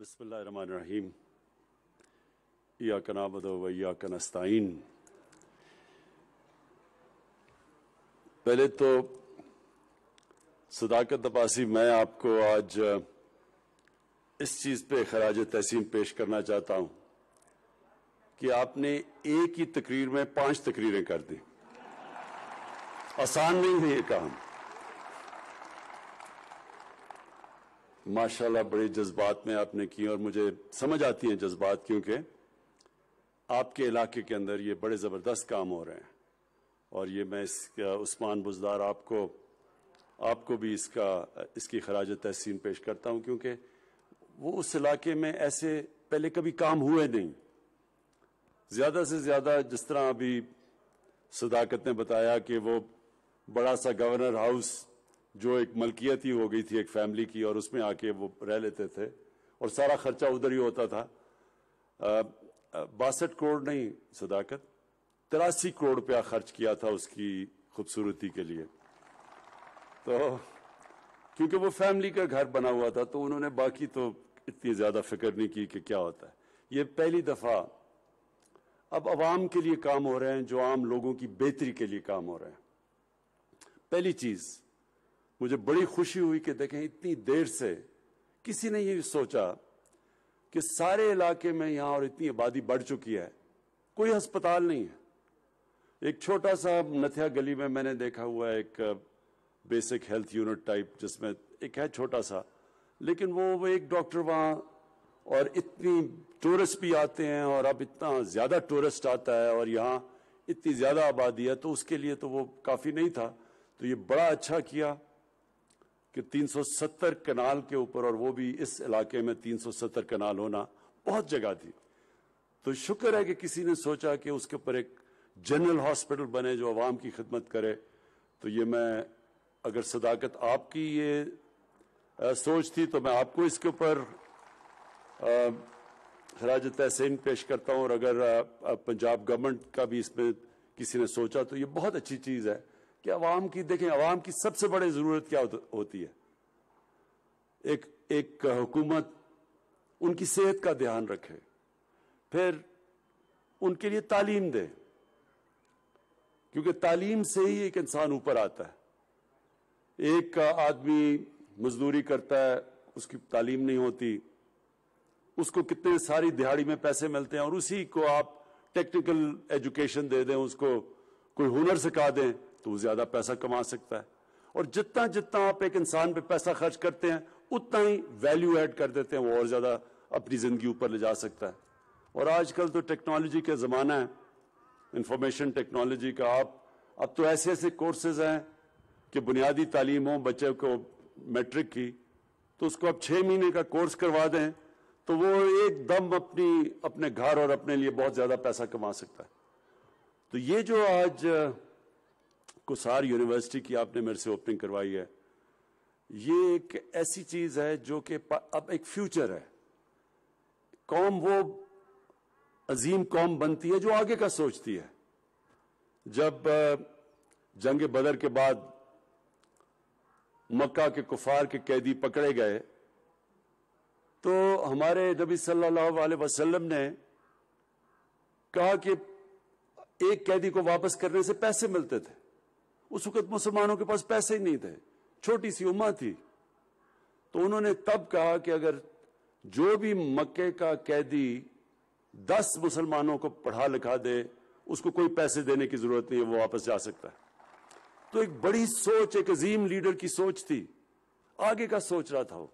बिसमीम या कनाबद या कनस्ताइन पहले तो सदाकत तपासी मैं आपको आज इस चीज़ पे खराज तहसीम पेश करना चाहता हूँ कि आपने एक ही तकरीर में पांच तकरीरें कर दी आसान नहीं है ये काम माशाल्लाह बड़े जज्बात में आपने की और मुझे समझ आती हैं जज्बात क्योंकि आपके इलाके के अंदर ये बड़े ज़बरदस्त काम हो रहे हैं और ये मैं इसका उस्मान बुजदार आपको आपको भी इसका इसकी खराज तहसीन पेश करता हूँ क्योंकि वो उस इलाके में ऐसे पहले कभी काम हुए नहीं ज़्यादा से ज़्यादा जिस तरह अभी सदाकत ने बताया कि वो बड़ा सा गवर्नर हाउस जो एक मलकियत ही हो गई थी एक फैमिली की और उसमें आके वो रह लेते थे और सारा खर्चा उधर ही होता था बासठ करोड़ नहीं सदाकत तिरासी करोड़ रुपया खर्च किया था उसकी खूबसूरती के लिए तो क्योंकि वो फैमिली का घर बना हुआ था तो उन्होंने बाकी तो इतनी ज़्यादा फिक्र नहीं की कि क्या होता है ये पहली दफ़ा अब आवाम के लिए काम हो रहे हैं जो आम लोगों की बेहतरी के लिए काम हो रहे हैं पहली चीज़ मुझे बड़ी खुशी हुई कि देखें इतनी देर से किसी ने ये सोचा कि सारे इलाके में यहाँ और इतनी आबादी बढ़ चुकी है कोई अस्पताल नहीं है एक छोटा सा नथिया गली में मैंने देखा हुआ एक बेसिक हेल्थ यूनिट टाइप जिसमें एक है छोटा सा लेकिन वो, वो एक डॉक्टर वहां और इतनी टूरिस्ट भी आते हैं और अब इतना ज़्यादा टूरिस्ट आता है और यहाँ इतनी ज़्यादा आबादी है तो उसके लिए तो वो काफ़ी नहीं था तो ये बड़ा अच्छा किया कि 370 कनाल के ऊपर और वो भी इस इलाके में 370 कनाल होना बहुत जगह थी तो शुक्र है कि किसी ने सोचा कि उसके ऊपर एक जनरल हॉस्पिटल बने जो आवाम की खिदमत करे तो ये मैं अगर सदाकत आपकी ये आ, सोच थी तो मैं आपको इसके ऊपर खराज तहसीन पेश करता हूँ और अगर पंजाब गवर्नमेंट का भी इसमें किसी ने सोचा तो ये बहुत अच्छी चीज़ है कि आवाम की देखें आवाम की सबसे बड़ी ज़रूरत क्या होती है एक एक हुकूमत उनकी सेहत का ध्यान रखे फिर उनके लिए तालीम दे क्योंकि तालीम से ही एक इंसान ऊपर आता है एक आदमी मजदूरी करता है उसकी तालीम नहीं होती उसको कितने सारी दिहाड़ी में पैसे मिलते हैं और उसी को आप टेक्निकल एजुकेशन दे दें उसको कोई हुनर सिखा दें तो ज्यादा पैसा कमा सकता है और जितना जितना आप एक इंसान पे पैसा खर्च करते हैं उतना ही वैल्यू ऐड कर देते हैं वो और ज्यादा अपनी जिंदगी ऊपर ले जा सकता है और आजकल तो टेक्नोलॉजी का जमाना है इंफॉर्मेशन टेक्नोलॉजी का आप अब तो ऐसे ऐसे कोर्सेज हैं कि बुनियादी तालीम हो बच्चे को मैट्रिक की तो उसको आप छह महीने का कोर्स करवा दें तो वो एकदम अपनी अपने घर और अपने लिए बहुत ज़्यादा पैसा कमा सकता है तो ये जो आज कुसार यूनिवर्सिटी की आपने मेरे से ओपनिंग करवाई है ये एक ऐसी चीज है जो कि अब एक फ्यूचर है कौम वो अजीम कौम बनती है जो आगे का सोचती है जब जंग बदर के बाद मक्का के कुफार के कैदी पकड़े गए तो हमारे नबी सल्लल्लाहु अलैहि वसल्लम ने कहा कि एक कैदी को वापस करने से पैसे मिलते थे उस वक्त मुसलमानों के पास पैसे ही नहीं थे छोटी सी उमा थी तो उन्होंने तब कहा कि अगर जो भी मक्के का कैदी दस मुसलमानों को पढ़ा लिखा दे उसको कोई पैसे देने की जरूरत नहीं है वो वापस जा सकता है तो एक बड़ी सोच एक अजीम लीडर की सोच थी आगे का सोच रहा था वो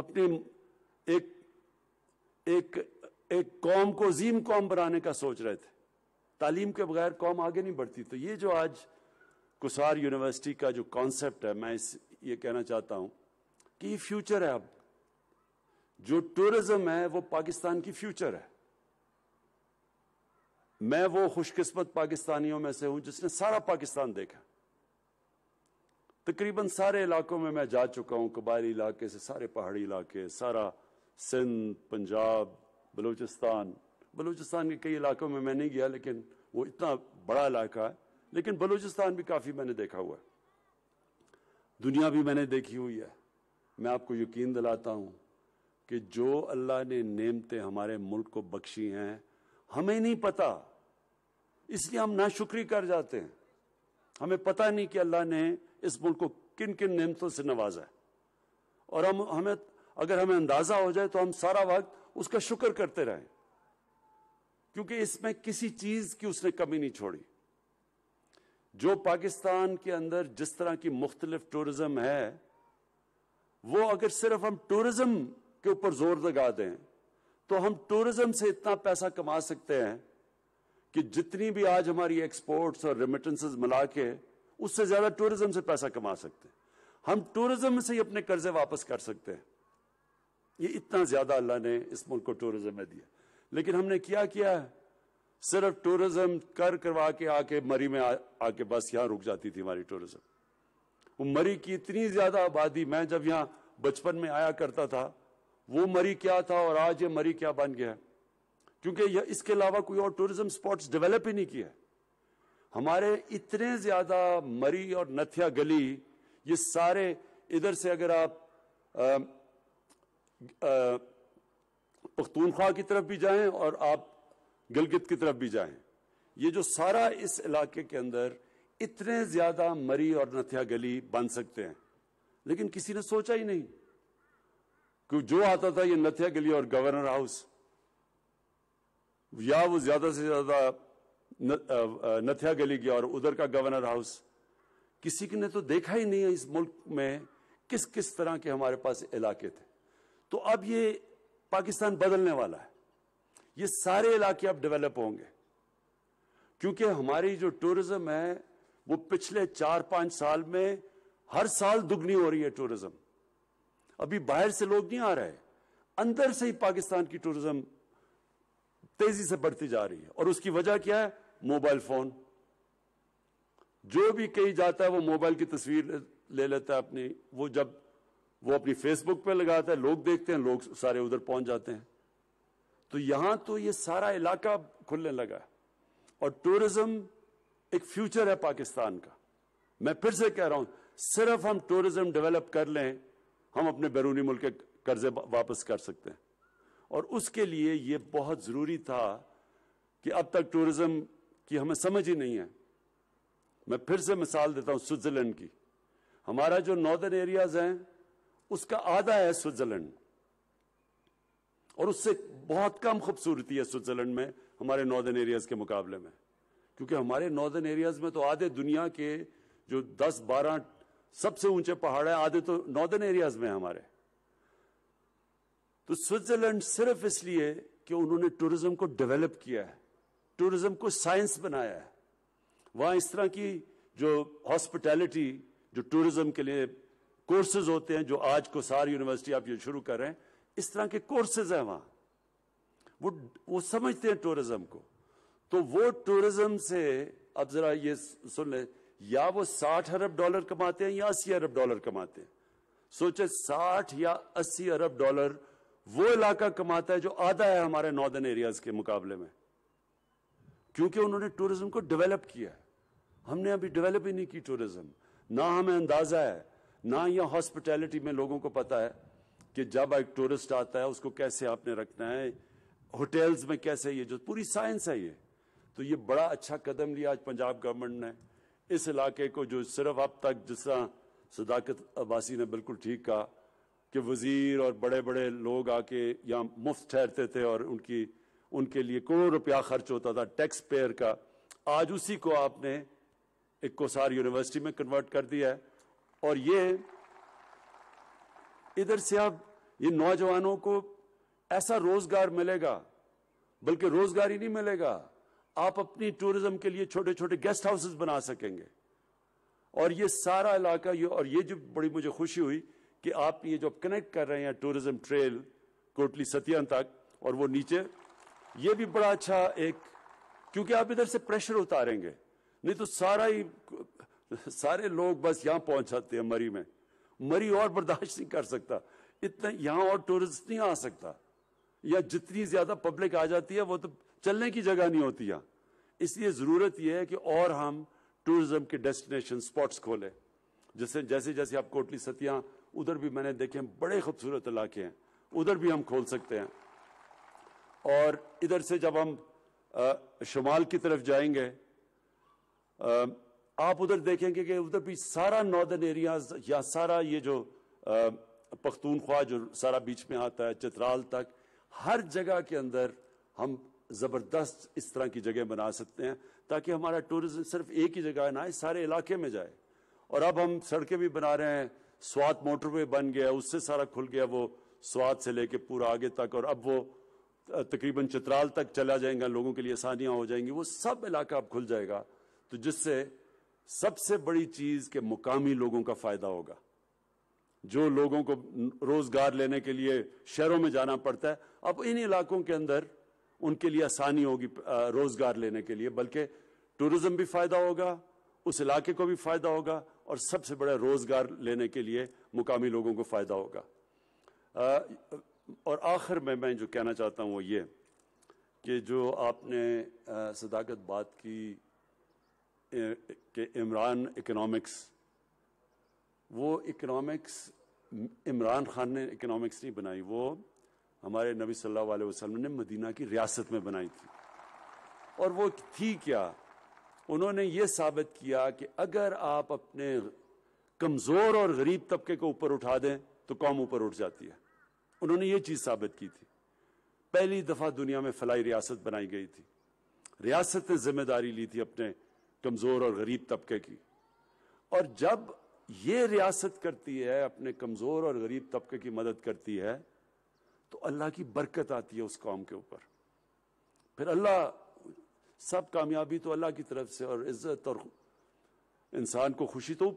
अपने एक एक एक कौम को अजीम कौम बनाने का सोच रहे थे तालीम के बगैर कौम आगे नहीं बढ़ती तो ये जो आज कुसार यूनिवर्सिटी का जो कॉन्सेप्ट है मैं इस ये कहना चाहता हूं कि ये फ्यूचर है अब जो टूरिज्म है वो पाकिस्तान की फ्यूचर है मैं वो खुशकिस्मत पाकिस्तानियों में से हूं जिसने सारा पाकिस्तान देखा तकरीबन सारे इलाकों में मैं जा चुका हूं कबायली इलाके से सारे पहाड़ी इलाके सारा सिंध पंजाब बलूचिस्तान बलूचिस्तान के कई इलाकों में मैं नहीं गया लेकिन वो इतना बड़ा इलाका है लेकिन बलूचिस्तान भी काफ़ी मैंने देखा हुआ है दुनिया भी मैंने देखी हुई है मैं आपको यकीन दिलाता हूँ कि जो अल्लाह ने नेमते हमारे मुल्क को बख्शी हैं हमें नहीं पता इसलिए हम नाशुक्री कर जाते हैं हमें पता नहीं कि अल्लाह ने इस मुल्क को किन किन नेमतों से नवाजा है और हम हमें अगर हमें अंदाजा हो जाए तो हम सारा वक्त उसका शुक्र करते रहें क्योंकि इसमें किसी चीज की उसने कमी नहीं छोड़ी जो पाकिस्तान के अंदर जिस तरह की मुख्तलिफ टूरिज्म है वो अगर सिर्फ हम टूरिज्म के ऊपर जोर लगा दें तो हम टूरिज्म से इतना पैसा कमा सकते हैं कि जितनी भी आज हमारी एक्सपोर्ट्स और रेमिटेंसेज मिला के उससे ज्यादा टूरिज्म से पैसा कमा सकते हैं हम टूरिज्म से ही अपने कर्जे वापस कर सकते हैं ये इतना ज्यादा अल्लाह ने इस मुल्क को टूरिज्म में दिया लेकिन हमने क्या किया है सिर्फ टूरिज्म कर करवा के आके मरी में आके बस यहाँ रुक जाती थी हमारी टूरिज्म वो मरी की इतनी ज्यादा आबादी मैं जब यहाँ बचपन में आया करता था वो मरी क्या था और आज ये मरी क्या बन गया है क्योंकि इसके अलावा कोई और टूरिज्म स्पॉट्स डेवलप ही नहीं किया हमारे इतने ज्यादा मरी और नथिया गली ये सारे इधर से अगर आप पख्तूनख्वा की तरफ भी जाएं और आप गिलगित की तरफ भी जाएं ये जो सारा इस इलाके के अंदर इतने ज्यादा मरी और नथिया गली बन सकते हैं लेकिन किसी ने सोचा ही नहीं कि जो आता था ये नथिया गली और गवर्नर हाउस या वो ज्यादा से ज्यादा नथिया गली गया और उधर का गवर्नर हाउस किसी ने तो देखा ही नहीं है इस मुल्क में किस किस तरह के हमारे पास इलाके थे तो अब ये पाकिस्तान बदलने वाला है ये सारे इलाके अब डेवलप होंगे क्योंकि हमारी जो टूरिज्म है वो पिछले चार पांच साल में हर साल दुगनी हो रही है टूरिज्म अभी बाहर से लोग नहीं आ रहे अंदर से ही पाकिस्तान की टूरिज्म तेजी से बढ़ती जा रही है और उसकी वजह क्या है मोबाइल फोन जो भी कहीं जाता है वो मोबाइल की तस्वीर ले लेता है अपनी वो जब वो अपनी फेसबुक पे लगाता है लोग देखते हैं लोग सारे उधर पहुंच जाते हैं तो यहां तो ये सारा इलाका खुलने लगा है और टूरिज्म एक फ्यूचर है पाकिस्तान का मैं फिर से कह रहा हूं सिर्फ हम टूरिज्म डेवलप कर लें हम अपने बैरूनी मुल्क के कर्जे वापस कर सकते हैं और उसके लिए ये बहुत ज़रूरी था कि अब तक टूरिज़्म की हमें समझ ही नहीं है मैं फिर से मिसाल देता हूं स्विट्ज़रलैंड की हमारा जो नॉर्दर्न एरियाज़ हैं उसका आधा है स्विट्ज़रलैंड और उससे बहुत कम खूबसूरती है स्विट्जरलैंड में हमारे नॉर्दर्न एरियाज के मुकाबले में क्योंकि हमारे नॉर्दर्न एरियाज में तो आधे दुनिया के जो 10-12 सबसे ऊंचे पहाड़ है आधे तो नॉर्दर्न एरियाज में हमारे तो स्विट्जरलैंड सिर्फ इसलिए कि उन्होंने टूरिज्म को डेवलप किया है टूरिज्म को साइंस बनाया है वहां इस तरह की जो हॉस्पिटैलिटी जो टूरिज्म के लिए कोर्सेज होते हैं जो आज को सार यूनिवर्सिटी आप ये शुरू कर रहे हैं इस तरह के कोर्सेज हैं वहां वो वो समझते हैं टूरिज्म को तो वो टूरिज्म से अब जरा ये सुन ले या वो साठ अरब डॉलर कमाते हैं या अस्सी अरब डॉलर कमाते हैं सोचे साठ या अस्सी अरब डॉलर वो इलाका कमाता है जो आधा है हमारे नॉर्दर्न एरियाज के मुकाबले में क्योंकि उन्होंने टूरिज्म को डेवलप किया है हमने अभी डेवलप ही नहीं की टूरिज्म ना हमें अंदाजा है ना यह हॉस्पिटैलिटी में लोगों को पता है कि जब एक टूरिस्ट आता है उसको कैसे आपने रखना है होटल्स में कैसे ये जो पूरी साइंस है ये तो ये बड़ा अच्छा कदम लिया आज पंजाब गवर्नमेंट ने इस इलाके को जो सिर्फ अब तक जिस तरह सदाकत अब्बासी ने बिल्कुल ठीक कहा कि वजीर और बड़े बड़े लोग आके यहाँ मुफ्त ठहरते थे और उनकी उनके लिए करोड़ों रुपया खर्च होता था टैक्स पेयर का आज उसी को आपने एक कोसार यूनिवर्सिटी में कन्वर्ट कर दिया है और ये इधर से आप ये नौजवानों को ऐसा रोजगार मिलेगा बल्कि रोजगार ही नहीं मिलेगा आप अपनी टूरिज्म के लिए छोटे छोटे गेस्ट हाउसेस बना सकेंगे और ये सारा इलाका ये और ये जो बड़ी मुझे खुशी हुई कि आप ये जो कनेक्ट कर रहे हैं टूरिज्म ट्रेल कोटली सतियान तक और वो नीचे ये भी बड़ा अच्छा एक क्योंकि आप इधर से प्रेशर उतारेंगे नहीं तो सारा ही सारे लोग बस यहां पहुंच जाते हैं मरी में मरी और बर्दाश्त नहीं कर सकता इतना यहाँ और टूरिस्ट नहीं आ सकता या जितनी ज्यादा पब्लिक आ जाती है वो तो चलने की जगह नहीं होती यहाँ इसलिए जरूरत यह है कि और हम टूरिज्म के डेस्टिनेशन स्पॉट्स खोलें जिससे जैसे जैसे आप कोटली सतियाँ उधर भी मैंने देखे बड़े खूबसूरत इलाके हैं उधर भी हम खोल सकते हैं और इधर से जब हम आ, शुमाल की तरफ जाएंगे आ, आप उधर देखेंगे कि उधर भी सारा नॉर्दर्न एरियाज या सारा ये जो पख्तूनख्वा जो सारा बीच में आता है चित्राल तक हर जगह के अंदर हम ज़बरदस्त इस तरह की जगह बना सकते हैं ताकि हमारा टूरिज्म सिर्फ एक ही जगह ना आए सारे इलाके में जाए और अब हम सड़कें भी बना रहे हैं स्वाद मोटरवे बन गया उससे सारा खुल गया वो स्वाद से लेके पूरा आगे तक और अब वो तकरीबन चित्राल तक चला जाएगा लोगों के लिए आसानियाँ हो जाएंगी वो सब इलाका अब खुल जाएगा तो जिससे सबसे बड़ी चीज के मुकामी लोगों का फायदा होगा जो लोगों को रोजगार लेने के लिए शहरों में जाना पड़ता है अब इन इलाकों के अंदर उनके लिए आसानी होगी रोजगार लेने के लिए बल्कि टूरिज्म भी फायदा होगा उस इलाके को भी फायदा होगा और सबसे बड़ा रोजगार लेने के लिए मुकामी लोगों को फायदा होगा आ, और आखिर में मैं जो कहना चाहता हूँ वो ये कि जो आपने सदाकत बात की के इमरान इकोनॉमिक्स वो इकोनॉमिक्स इमरान खान ने इकोनॉमिक्स नहीं बनाई वो हमारे नबी सल्लल्लाहु अलैहि वसल्लम ने मदीना की रियासत में बनाई थी और वो थी क्या उन्होंने ये साबित किया कि अगर आप अपने कमज़ोर और गरीब तबके को ऊपर उठा दें तो कौम ऊपर उठ जाती है उन्होंने ये चीज़ साबित की थी पहली दफ़ा दुनिया में फलाई रियासत बनाई गई थी रियासत ने जिम्मेदारी ली थी अपने कमज़ोर और गरीब तबके की और जब ये रियासत करती है अपने कमज़ोर और गरीब तबके की मदद करती है तो अल्लाह की बरकत आती है उस कौम के ऊपर फिर अल्लाह सब कामयाबी तो अल्लाह की तरफ से और इज्जत और इंसान को खुशी तो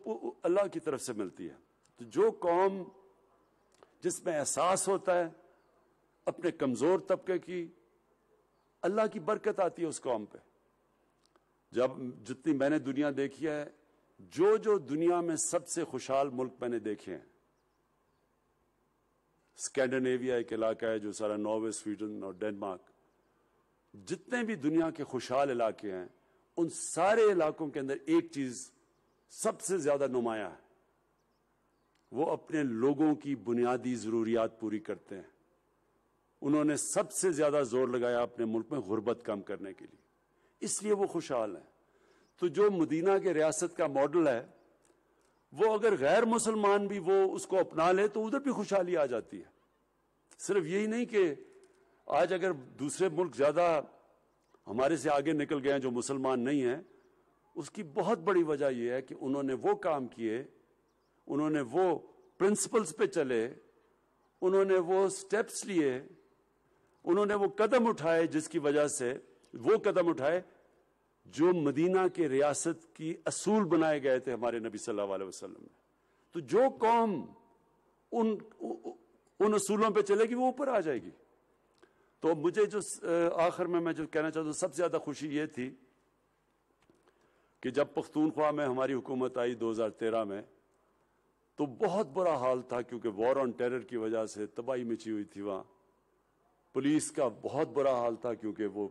अल्लाह की तरफ से मिलती है तो जो कौम जिसमें एहसास होता है अपने कमज़ोर तबके की अल्लाह की बरकत आती है उस कौम पर जब जितनी मैंने दुनिया देखी है जो जो दुनिया में सबसे खुशहाल मुल्क मैंने देखे हैं स्कैंडनेविया एक इलाका है जो सारा नॉर्वे स्वीडन और डेनमार्क जितने भी दुनिया के खुशहाल इलाके हैं उन सारे इलाकों के अंदर एक चीज सबसे ज्यादा नुमाया है वो अपने लोगों की बुनियादी जरूरियात पूरी करते हैं उन्होंने सबसे ज्यादा जोर लगाया अपने मुल्क में गुर्बत कम करने के लिए इसलिए वो खुशहाल हैं तो जो मदीना के रियासत का मॉडल है वो अगर गैर मुसलमान भी वो उसको अपना ले तो उधर भी खुशहाली आ जाती है सिर्फ यही नहीं कि आज अगर दूसरे मुल्क ज़्यादा हमारे से आगे निकल गए हैं जो मुसलमान नहीं हैं उसकी बहुत बड़ी वजह यह है कि उन्होंने वो काम किए उन्होंने वो प्रिंसिपल्स पे चले उन्होंने वो स्टेप्स लिए उन्होंने वो कदम उठाए जिसकी वजह से वो कदम उठाए जो मदीना के रियासत की असूल बनाए गए थे हमारे नबी सल्लल्लाहु अलैहि वसल्लम ने तो जो कौम उन उन असूलों पे चलेगी वो ऊपर आ जाएगी तो मुझे जो आखिर में मैं जो कहना चाहता हूँ सबसे ज़्यादा खुशी ये थी कि जब पख्तूनख्वा में हमारी हुकूमत आई दो हजार तेरह में तो बहुत बुरा हाल था क्योंकि वॉर ऑन टेरर की वजह से तबाही मची हुई थी वहां पुलिस का बहुत बुरा हाल था क्योंकि वो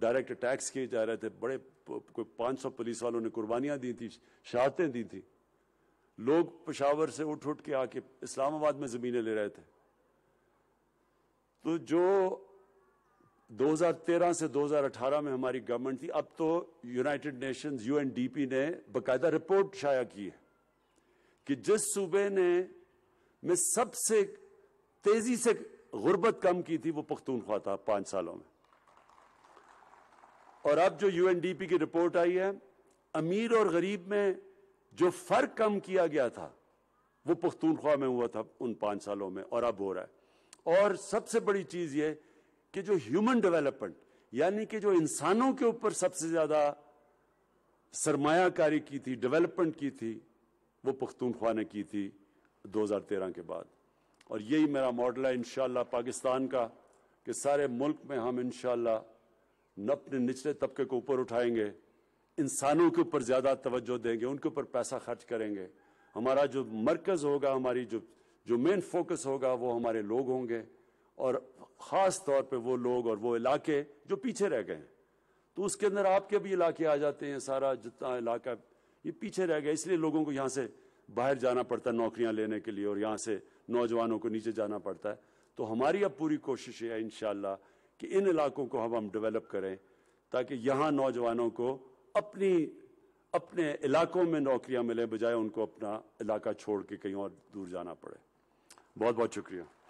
डायरेक्ट अटैक्स किए जा रहे थे बड़े कोई 500 पुलिस वालों ने कुर्बानियां दी थी शहादतें दी थी लोग पेशावर से उठ उठ के आके इस्लामाबाद में ज़मीनें ले रहे थे तो जो 2013 से 2018 में हमारी गवर्नमेंट थी अब तो यूनाइटेड नेशंस यूएनडीपी ने बकायदा रिपोर्ट शाया की है कि जिस सूबे ने में सबसे तेज़ी से गुर्बत कम की थी वो पख्तूनख्वा था पांच सालों में और अब जो यूएनडीपी की रिपोर्ट आई है अमीर और गरीब में जो फर्क कम किया गया था वो पुख्तूनख्वा में हुआ था उन पांच सालों में और अब हो रहा है और सबसे बड़ी चीज ये कि जो ह्यूमन डेवलपमेंट यानी कि जो इंसानों के ऊपर सबसे ज्यादा सरमायाकारी की थी डेवलपमेंट की थी वो पुख्तूनख्वा ने की थी 2013 के बाद और यही मेरा मॉडल है इनशाला पाकिस्तान का कि सारे मुल्क में हम इन न अपने निचले तबके को ऊपर उठाएंगे इंसानों के ऊपर ज़्यादा तवज्जो देंगे उनके ऊपर पैसा खर्च करेंगे हमारा जो मरकज़ होगा हमारी जो जो मेन फोकस होगा वो हमारे लोग होंगे और ख़ास तौर पे वो लोग और वो इलाके जो पीछे रह गए तो उसके अंदर आपके भी इलाके आ जाते हैं सारा जितना इलाका ये पीछे रह गए इसलिए लोगों को यहाँ से बाहर जाना पड़ता है नौकरियाँ लेने के लिए और यहाँ से नौजवानों को नीचे जाना पड़ता है तो हमारी अब पूरी कोशिश है इनशाला कि इन इलाकों को हम हम डेवलप करें ताकि यहाँ नौजवानों को अपनी अपने इलाकों में नौकरियाँ मिले बजाय उनको अपना इलाका छोड़ के कहीं और दूर जाना पड़े बहुत बहुत शुक्रिया